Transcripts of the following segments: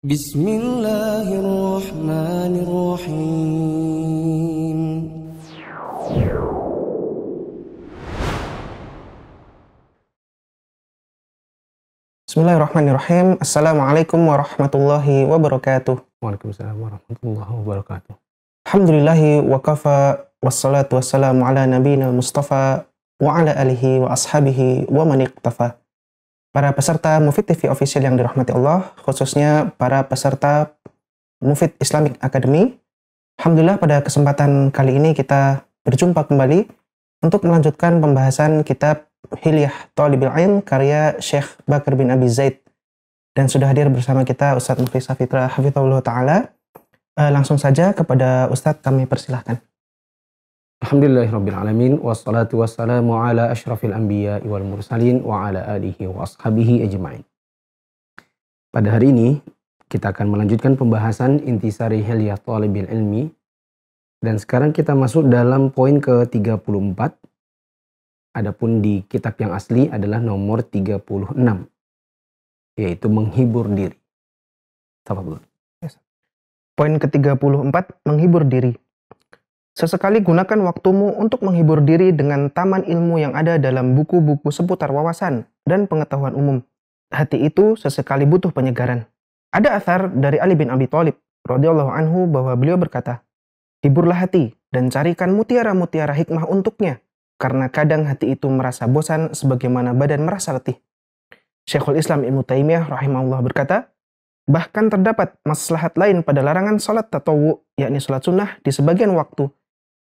بسم الله الرحمن الرحيم بسم الله الرحمن الرحيم السلام عليكم ورحمة الله وبركاته وعليكم السلام ورحمة الله وبركاته الحمد لله وكفى والصلاة والسلام على نبينا المصطفى وعلى آله وأصحابه ومن اقتفى para peserta Mufid TV Official yang dirahmati Allah, khususnya para peserta Mufid Islamic Academy. Alhamdulillah pada kesempatan kali ini kita berjumpa kembali untuk melanjutkan pembahasan kitab Hilyah Talibil Ain karya Syekh Bakar bin Abi Zaid. Dan sudah hadir bersama kita Ustadz Mufid Safitra Hafizullah Ta'ala. Eh, langsung saja kepada Ustadz kami persilahkan. Alhamdulillahirrabbilalamin. Wassalatu wassalamu ala ashrafil anbiya wal mursalin wa ala alihi wa ashabihi ajma'in. Pada hari ini, kita akan melanjutkan pembahasan intisari hilyah talibil ilmi. Dan sekarang kita masuk dalam poin ke-34. Adapun di kitab yang asli adalah nomor 36. Yaitu menghibur diri. Tafadul. Poin ke-34, menghibur diri. Sesekali gunakan waktumu untuk menghibur diri dengan taman ilmu yang ada dalam buku-buku seputar wawasan dan pengetahuan umum. Hati itu sesekali butuh penyegaran. Ada athar dari Ali bin Abi Thalib radhiyallahu anhu bahwa beliau berkata, "Hiburlah hati dan carikan mutiara-mutiara hikmah untuknya, karena kadang hati itu merasa bosan sebagaimana badan merasa letih." Syekhul Islam Ibnu Taimiyah rahimahullah berkata, "Bahkan terdapat maslahat lain pada larangan salat tatawu, yakni salat sunnah di sebagian waktu."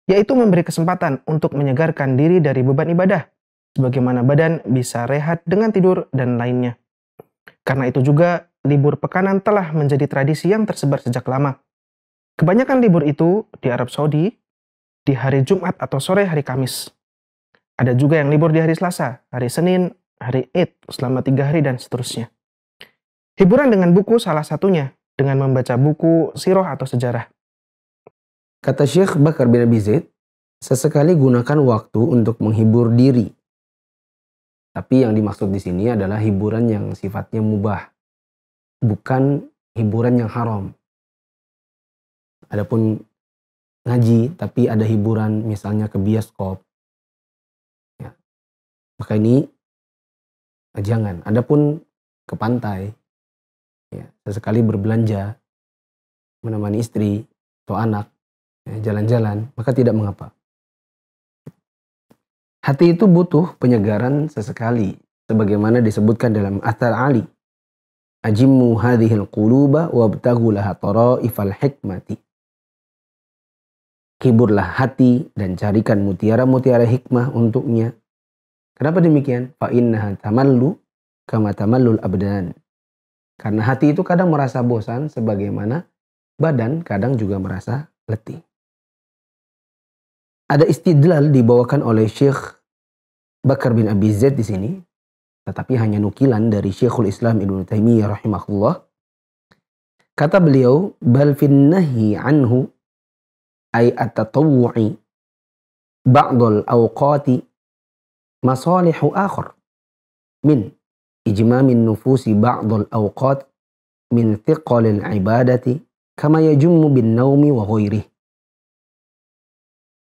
yaitu memberi kesempatan untuk menyegarkan diri dari beban ibadah, sebagaimana badan bisa rehat dengan tidur dan lainnya. Karena itu juga, libur pekanan telah menjadi tradisi yang tersebar sejak lama. Kebanyakan libur itu di Arab Saudi di hari Jumat atau sore hari Kamis. Ada juga yang libur di hari Selasa, hari Senin, hari Id selama tiga hari dan seterusnya. Hiburan dengan buku salah satunya dengan membaca buku siroh atau sejarah. Kata Syekh Bakar bin Abi Zaid, sesekali gunakan waktu untuk menghibur diri. Tapi yang dimaksud di sini adalah hiburan yang sifatnya mubah, bukan hiburan yang haram. Adapun ngaji, tapi ada hiburan misalnya ke bioskop. Ya. Maka ini jangan. Adapun ke pantai, ya, sesekali berbelanja, menemani istri atau anak, Ya, jalan-jalan, maka tidak mengapa. Hati itu butuh penyegaran sesekali, sebagaimana disebutkan dalam Athar Ali. Ajimmu hadhil quluba wabtagu laha tara'ifal hikmati. Kiburlah hati dan carikan mutiara-mutiara hikmah untuknya. Kenapa demikian? Fa innaha tamallu kama tamallul abdan. Karena hati itu kadang merasa bosan sebagaimana badan kadang juga merasa letih. Ada istidlal dibawakan oleh Syekh Bakar bin Abi Zaid di sini, tetapi hanya nukilan dari Syekhul Islam Ibn Taimiyah rahimahullah. Kata beliau, "Bal fin nahi anhu ay at-tatawwu'i ba'dul awqati masalihu akhar min ijmamin nufusi ba'dul awqat min thiqalil ibadati kama yajummu bin naumi wa ghairihi."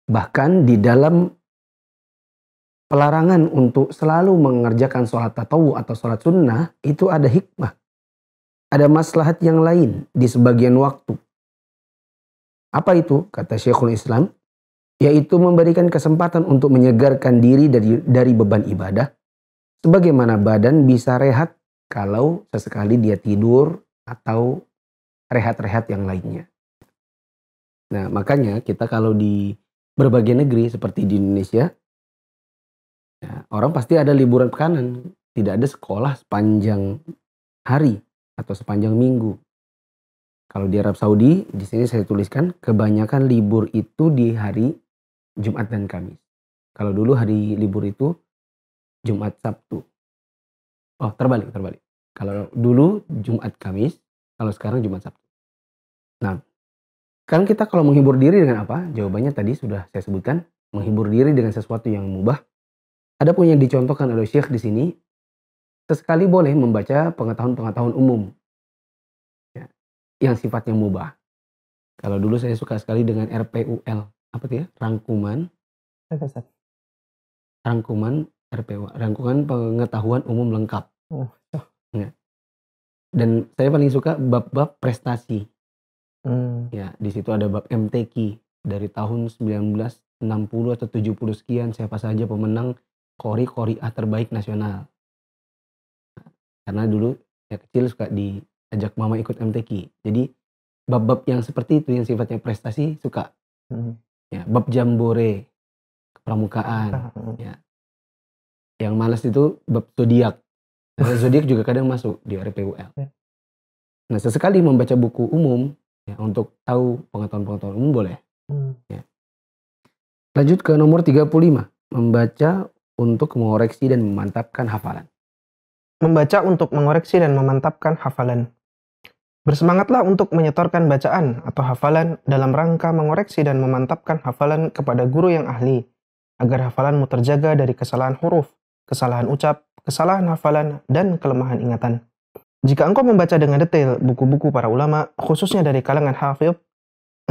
Bahkan di dalam pelarangan untuk selalu mengerjakan sholat tatawu atau sholat sunnah itu ada hikmah. Ada maslahat yang lain di sebagian waktu. Apa itu? Kata Syekhul Islam. Yaitu memberikan kesempatan untuk menyegarkan diri dari, dari beban ibadah. Sebagaimana badan bisa rehat kalau sesekali dia tidur atau rehat-rehat yang lainnya. Nah makanya kita kalau di berbagai negeri seperti di Indonesia, ya, orang pasti ada liburan pekanan. Tidak ada sekolah sepanjang hari atau sepanjang minggu. Kalau di Arab Saudi, di sini saya tuliskan kebanyakan libur itu di hari Jumat dan Kamis. Kalau dulu hari libur itu Jumat Sabtu. Oh, terbalik, terbalik. Kalau dulu Jumat Kamis, kalau sekarang Jumat Sabtu. Nah, Kan kita kalau menghibur diri dengan apa? Jawabannya tadi sudah saya sebutkan, menghibur diri dengan sesuatu yang mubah. Ada pun yang dicontohkan oleh Syekh di sini, sesekali boleh membaca pengetahuan-pengetahuan umum ya, yang sifatnya mubah. Kalau dulu saya suka sekali dengan RPUL, apa itu ya? Rangkuman. Rangkuman RPU rangkuman pengetahuan umum lengkap. Oh. Ya. Dan saya paling suka bab-bab prestasi di situ ada bab MTQ dari tahun 1960 atau 70 sekian siapa saja pemenang kori kori A terbaik nasional. karena dulu ya kecil suka diajak mama ikut MTQ. Jadi bab-bab yang seperti itu yang sifatnya prestasi suka. Hmm. Ya, bab jambore, kepramukaan Hmm. Ya. Yang malas itu bab zodiak. zodiak juga kadang masuk di RPUL. Ya. Nah, sesekali membaca buku umum ya, untuk tahu pengetahuan-pengetahuan umum boleh. Hmm. Ya. Lanjut ke nomor 35, membaca untuk mengoreksi dan memantapkan hafalan. Membaca untuk mengoreksi dan memantapkan hafalan. Bersemangatlah untuk menyetorkan bacaan atau hafalan dalam rangka mengoreksi dan memantapkan hafalan kepada guru yang ahli, agar hafalanmu terjaga dari kesalahan huruf, kesalahan ucap, kesalahan hafalan, dan kelemahan ingatan. Jika engkau membaca dengan detail buku-buku para ulama, khususnya dari kalangan hafiz,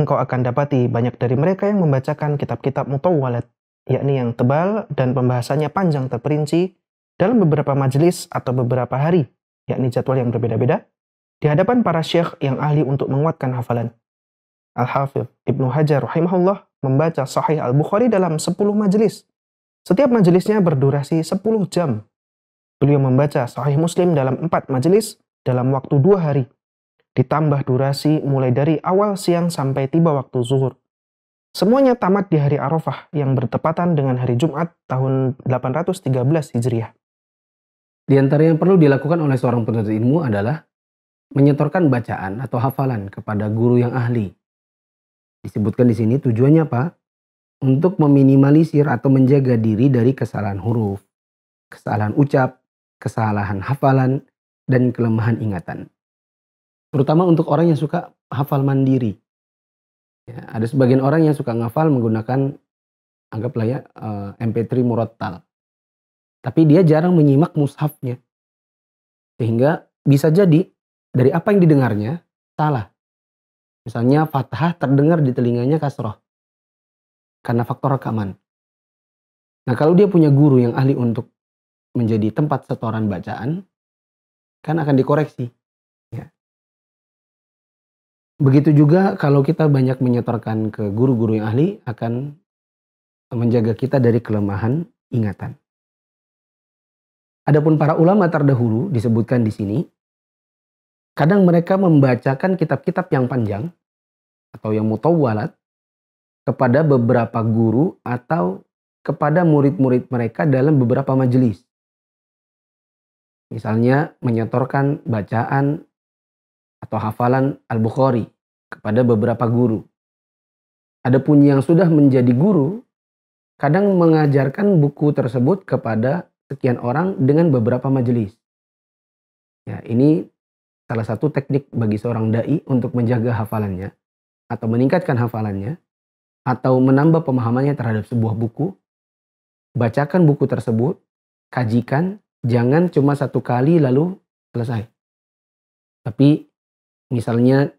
engkau akan dapati banyak dari mereka yang membacakan kitab-kitab mutawwalat, yakni yang tebal dan pembahasannya panjang terperinci dalam beberapa majelis atau beberapa hari, yakni jadwal yang berbeda-beda, di hadapan para syekh yang ahli untuk menguatkan hafalan. Al-Hafidh Ibnu Hajar rahimahullah membaca Sahih Al-Bukhari dalam 10 majelis. Setiap majelisnya berdurasi 10 jam. Beliau membaca Sahih Muslim dalam 4 majelis dalam waktu dua hari, ditambah durasi mulai dari awal siang sampai tiba waktu zuhur. Semuanya tamat di hari Arafah yang bertepatan dengan hari Jumat tahun 813 Hijriah. Di antara yang perlu dilakukan oleh seorang penuntut ilmu adalah menyetorkan bacaan atau hafalan kepada guru yang ahli. Disebutkan di sini tujuannya apa? Untuk meminimalisir atau menjaga diri dari kesalahan huruf, kesalahan ucap, kesalahan hafalan, dan kelemahan ingatan. Terutama untuk orang yang suka hafal mandiri. Ya, ada sebagian orang yang suka ngafal menggunakan anggaplah ya eh, MP3 murattal. Tapi dia jarang menyimak mushafnya. Sehingga bisa jadi dari apa yang didengarnya salah. Misalnya fathah terdengar di telinganya kasroh. Karena faktor rekaman. Nah kalau dia punya guru yang ahli untuk menjadi tempat setoran bacaan, kan akan dikoreksi. Ya. Begitu juga kalau kita banyak menyetorkan ke guru-guru yang ahli akan menjaga kita dari kelemahan ingatan. Adapun para ulama terdahulu disebutkan di sini, kadang mereka membacakan kitab-kitab yang panjang atau yang mutawalat kepada beberapa guru atau kepada murid-murid mereka dalam beberapa majelis. Misalnya menyetorkan bacaan atau hafalan Al-Bukhari kepada beberapa guru. Adapun yang sudah menjadi guru, kadang mengajarkan buku tersebut kepada sekian orang dengan beberapa majelis. Ya, ini salah satu teknik bagi seorang dai untuk menjaga hafalannya atau meningkatkan hafalannya atau menambah pemahamannya terhadap sebuah buku. Bacakan buku tersebut, kajikan Jangan cuma satu kali lalu selesai. Tapi misalnya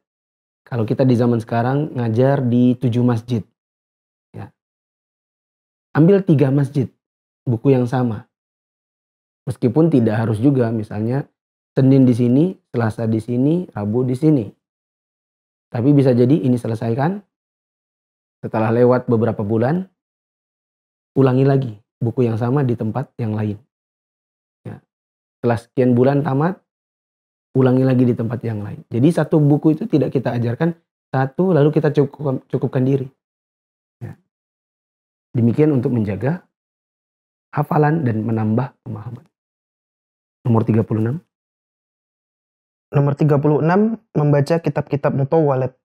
kalau kita di zaman sekarang ngajar di tujuh masjid. Ya. Ambil tiga masjid, buku yang sama. Meskipun tidak harus juga, misalnya Senin di sini, Selasa di sini, Rabu di sini. Tapi bisa jadi ini selesaikan. Setelah lewat beberapa bulan, ulangi lagi buku yang sama di tempat yang lain. Setelah sekian bulan tamat, ulangi lagi di tempat yang lain. Jadi satu buku itu tidak kita ajarkan satu, lalu kita cukup, cukupkan diri. Ya. Demikian untuk menjaga hafalan dan menambah pemahaman. Nomor 36. Nomor 36, membaca kitab-kitab mutawwalat.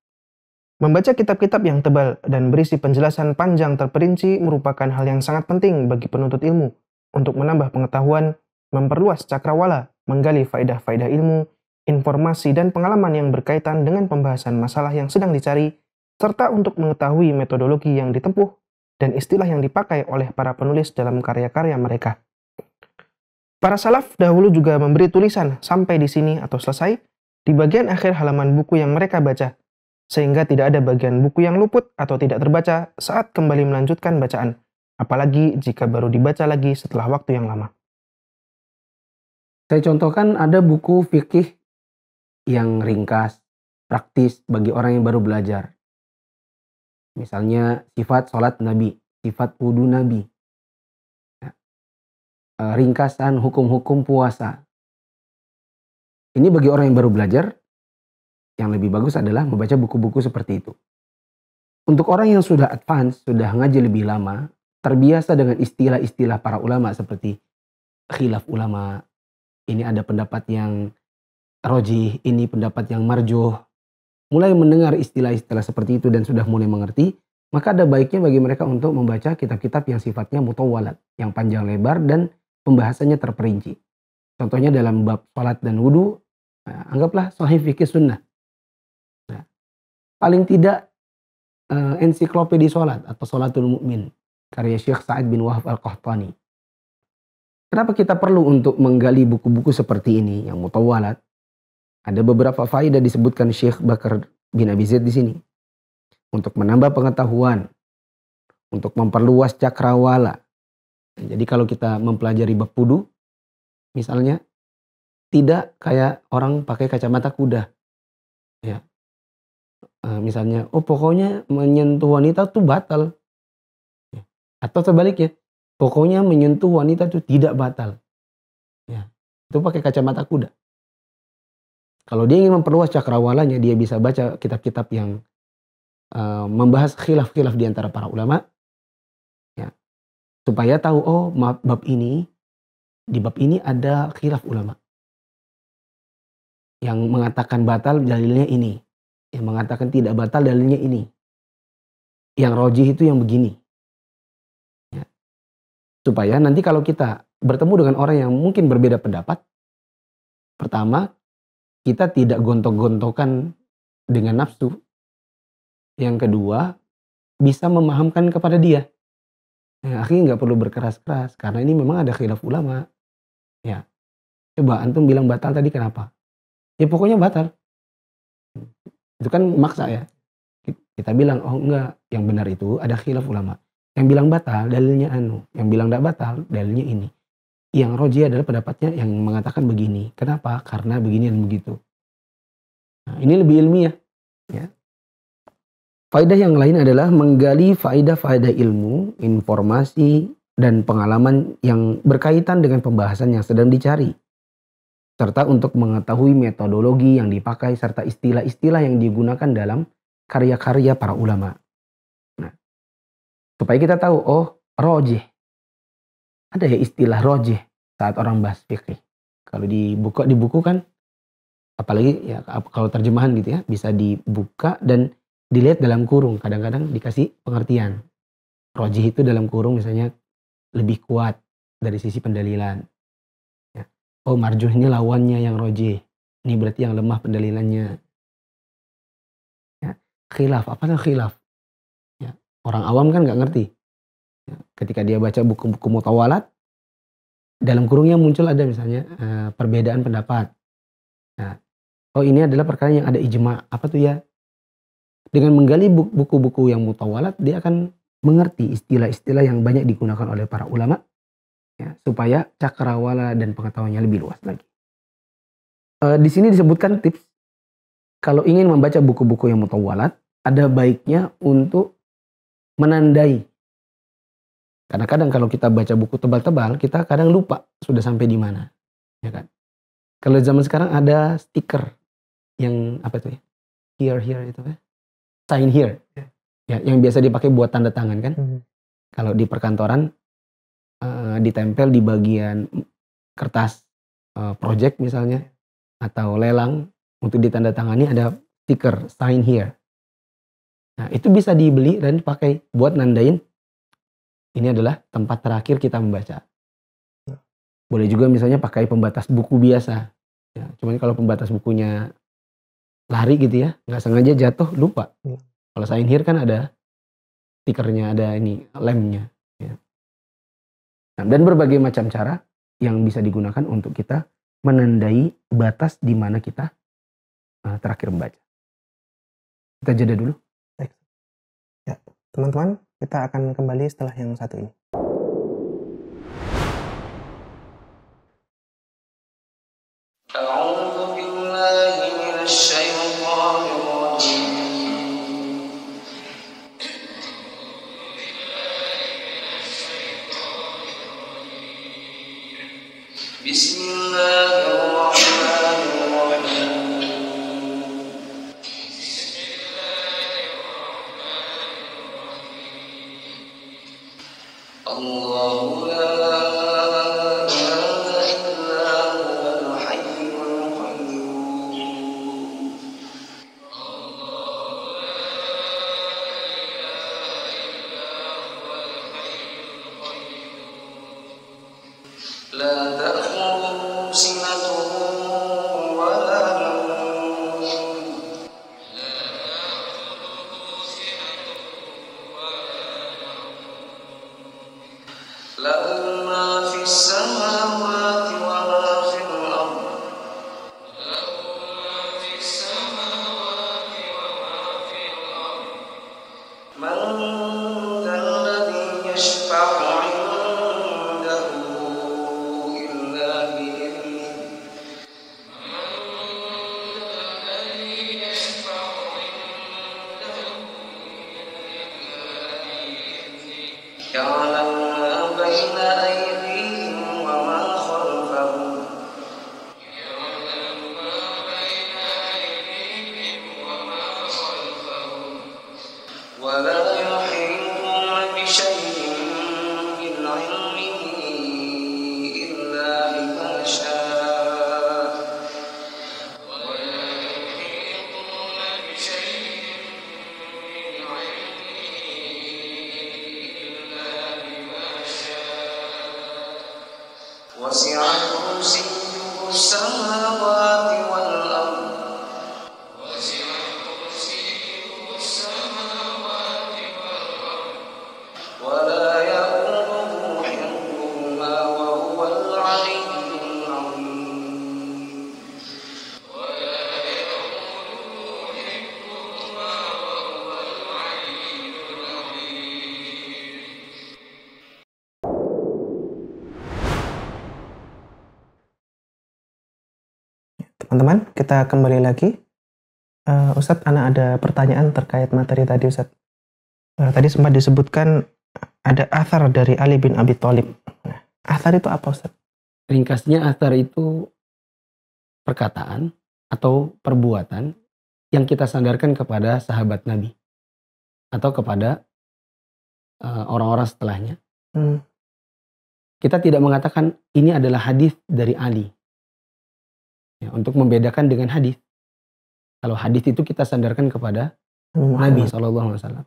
Membaca kitab-kitab yang tebal dan berisi penjelasan panjang terperinci merupakan hal yang sangat penting bagi penuntut ilmu untuk menambah pengetahuan memperluas cakrawala, menggali faedah-faedah ilmu, informasi, dan pengalaman yang berkaitan dengan pembahasan masalah yang sedang dicari, serta untuk mengetahui metodologi yang ditempuh dan istilah yang dipakai oleh para penulis dalam karya-karya mereka. Para salaf dahulu juga memberi tulisan sampai di sini atau selesai di bagian akhir halaman buku yang mereka baca, sehingga tidak ada bagian buku yang luput atau tidak terbaca saat kembali melanjutkan bacaan, apalagi jika baru dibaca lagi setelah waktu yang lama. Saya contohkan ada buku fikih yang ringkas, praktis bagi orang yang baru belajar. Misalnya sifat sholat Nabi, sifat wudhu Nabi, ya. e, ringkasan hukum-hukum puasa. Ini bagi orang yang baru belajar, yang lebih bagus adalah membaca buku-buku seperti itu. Untuk orang yang sudah advance, sudah ngaji lebih lama, terbiasa dengan istilah-istilah para ulama seperti khilaf ulama, ini ada pendapat yang roji, ini pendapat yang marjo, Mulai mendengar istilah-istilah seperti itu dan sudah mulai mengerti, maka ada baiknya bagi mereka untuk membaca kitab-kitab yang sifatnya mutawalat, yang panjang lebar dan pembahasannya terperinci. Contohnya dalam bab salat dan wudhu, nah, anggaplah sahih fikih sunnah. Nah, paling tidak eh, ensiklopedi salat atau salatul mukmin karya Syekh Sa'id bin Wahab Al-Qahtani. Kenapa kita perlu untuk menggali buku-buku seperti ini yang mutawalat? Ada beberapa faedah disebutkan Syekh Bakar bin Abi Zaid di sini. Untuk menambah pengetahuan, untuk memperluas cakrawala. Jadi kalau kita mempelajari bab pudu, misalnya, tidak kayak orang pakai kacamata kuda. Ya. E, misalnya, oh pokoknya menyentuh wanita tuh batal. Ya. Atau sebaliknya, Pokoknya menyentuh wanita itu tidak batal. Ya, itu pakai kacamata kuda. Kalau dia ingin memperluas cakrawalanya, dia bisa baca kitab-kitab yang uh, membahas khilaf-khilaf di antara para ulama. Ya, supaya tahu, oh bab ini, di bab ini ada khilaf ulama. Yang mengatakan batal dalilnya ini. Yang mengatakan tidak batal dalilnya ini. Yang roji itu yang begini. Supaya nanti kalau kita bertemu dengan orang yang mungkin berbeda pendapat, pertama kita tidak gontok-gontokan dengan nafsu. Yang kedua, bisa memahamkan kepada dia. Nah, akhirnya nggak perlu berkeras-keras karena ini memang ada khilaf ulama. Ya, coba antum bilang batal tadi kenapa? Ya pokoknya batal. Itu kan maksa ya. Kita bilang oh enggak, yang benar itu ada khilaf ulama. Yang bilang batal dalilnya anu, yang bilang tidak batal dalilnya ini. Yang roji adalah pendapatnya yang mengatakan begini. Kenapa? Karena begini dan begitu. Nah, ini lebih ilmiah. Ya. Faedah yang lain adalah menggali faedah-faedah ilmu, informasi, dan pengalaman yang berkaitan dengan pembahasan yang sedang dicari. Serta untuk mengetahui metodologi yang dipakai serta istilah-istilah yang digunakan dalam karya-karya para ulama. Supaya kita tahu, oh roje Ada ya istilah roje saat orang bahas fikih. Kalau dibuka di buku kan, apalagi ya kalau terjemahan gitu ya, bisa dibuka dan dilihat dalam kurung. Kadang-kadang dikasih pengertian. roje itu dalam kurung misalnya lebih kuat dari sisi pendalilan. Ya. Oh marjuh ini lawannya yang roje Ini berarti yang lemah pendalilannya. Ya. Khilaf, apa itu khilaf? Orang awam kan nggak ngerti. Ya, ketika dia baca buku-buku mutawalat, dalam kurungnya muncul ada misalnya eh, perbedaan pendapat. Nah, oh ini adalah perkara yang ada ijma. Apa tuh ya? Dengan menggali buku-buku yang mutawalat, dia akan mengerti istilah-istilah yang banyak digunakan oleh para ulama ya, supaya cakrawala dan pengetahuannya lebih luas lagi. E, di sini disebutkan tips kalau ingin membaca buku-buku yang mutawalat, ada baiknya untuk menandai. Karena kadang kalau kita baca buku tebal-tebal, kita kadang lupa sudah sampai di mana, ya kan? Kalau zaman sekarang ada stiker yang apa itu ya? Here here itu ya. Sign here. Ya, yang biasa dipakai buat tanda tangan kan? Mm -hmm. Kalau di perkantoran uh, ditempel di bagian kertas uh, project misalnya atau lelang untuk ditandatangani ada stiker sign here. Nah, itu bisa dibeli dan dipakai buat nandain ini adalah tempat terakhir kita membaca. Ya. Boleh juga misalnya pakai pembatas buku biasa. Ya, cuman kalau pembatas bukunya lari gitu ya, nggak sengaja jatuh lupa. Ya. Kalau sign here kan ada stikernya, ada ini lemnya. Ya. Nah, dan berbagai macam cara yang bisa digunakan untuk kita menandai batas di mana kita eh, terakhir membaca. Kita jeda dulu. Teman-teman, kita akan kembali setelah yang satu ini. La cho lăng vinh Musa teman-teman, kita kembali lagi. Uh, Ustadz, anak ada pertanyaan terkait materi tadi Ustadz. Uh, tadi sempat disebutkan ada athar dari Ali bin Abi Thalib. Nah, athar itu apa Ustadz? Ringkasnya athar itu perkataan atau perbuatan yang kita sandarkan kepada sahabat Nabi atau kepada eh, orang-orang uh, orang -orang setelahnya. Hmm. Kita tidak mengatakan ini adalah hadis dari Ali ya, untuk membedakan dengan hadis. Kalau hadis itu kita sandarkan kepada Nabi Shallallahu Alaihi Wasallam.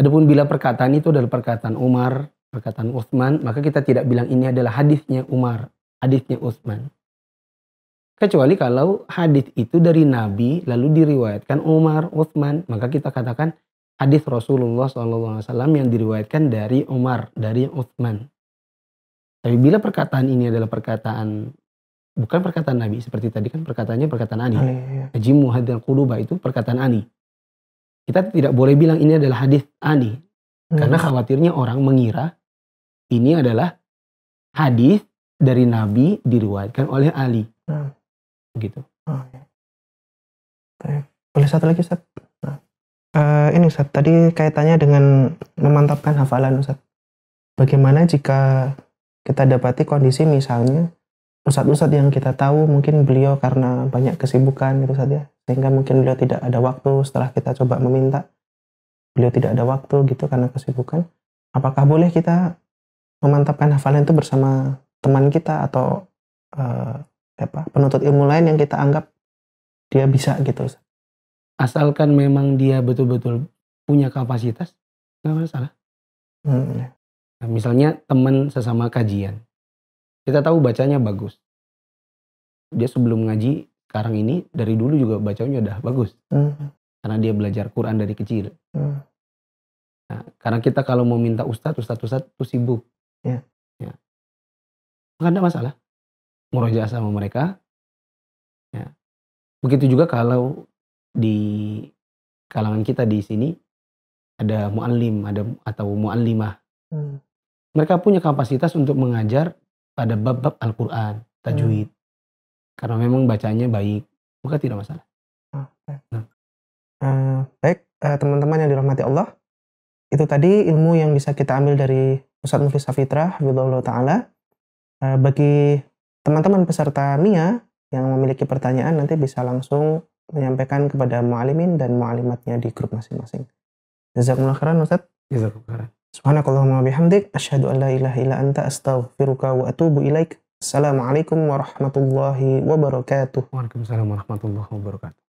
Adapun bila perkataan itu adalah perkataan Umar, perkataan Utsman, maka kita tidak bilang ini adalah hadisnya Umar, hadisnya Utsman. Kecuali kalau hadis itu dari Nabi lalu diriwayatkan Umar, Utsman, maka kita katakan hadis Rasulullah SAW yang diriwayatkan dari Umar, dari Utsman. Tapi bila perkataan ini adalah perkataan bukan perkataan Nabi seperti tadi kan perkataannya perkataan Ani. Haji iya. hadal quluba itu perkataan Ani. Kita tidak boleh bilang ini adalah hadis Ani hmm. karena khawatirnya orang mengira ini adalah hadis dari Nabi diriwayatkan oleh Ali. Hmm. Gitu. Oh, iya. Boleh satu lagi Ustaz? Nah. Uh, ini Ustaz, tadi kaitannya dengan memantapkan hafalan Ustaz. Bagaimana jika kita dapati kondisi misalnya ustadz-ustadz yang kita tahu mungkin beliau karena banyak kesibukan itu saja ya. sehingga mungkin beliau tidak ada waktu setelah kita coba meminta beliau tidak ada waktu gitu karena kesibukan apakah boleh kita memantapkan hafalan itu bersama teman kita atau eh, apa penuntut ilmu lain yang kita anggap dia bisa gitu asalkan memang dia betul-betul punya kapasitas nggak masalah hmm. nah, misalnya teman sesama kajian kita tahu bacanya bagus. Dia sebelum ngaji sekarang ini dari dulu juga bacanya udah bagus. Hmm. Karena dia belajar Quran dari kecil. Hmm. Nah, karena kita kalau mau minta ustadz, ustadz, ustadz itu sibuk. Yeah. Ya. ya. Nggak ada masalah. Murojaah sama mereka. Ya. Begitu juga kalau di kalangan kita di sini ada muallim, ada atau muallimah. Hmm. Mereka punya kapasitas untuk mengajar pada bab-bab Al-Quran, tajwid. Hmm. Karena memang bacanya baik, maka tidak masalah. Okay. Nah. Uh, baik, eh, teman-teman uh, yang dirahmati Allah, itu tadi ilmu yang bisa kita ambil dari Ustadz Mufis Safitra, Ta'ala. Uh, bagi teman-teman peserta MIA yang memiliki pertanyaan, nanti bisa langsung menyampaikan kepada mu'alimin dan mu'alimatnya di grup masing-masing. Jazakumullah khairan Ustaz. Jazakumullah khairan. Subhanakallahumma bihamdik asyhadu an la ilaha anta astaghfiruka wa atubu ilaik. Assalamualaikum warahmatullahi wabarakatuh. Waalaikumsalam warahmatullahi wabarakatuh.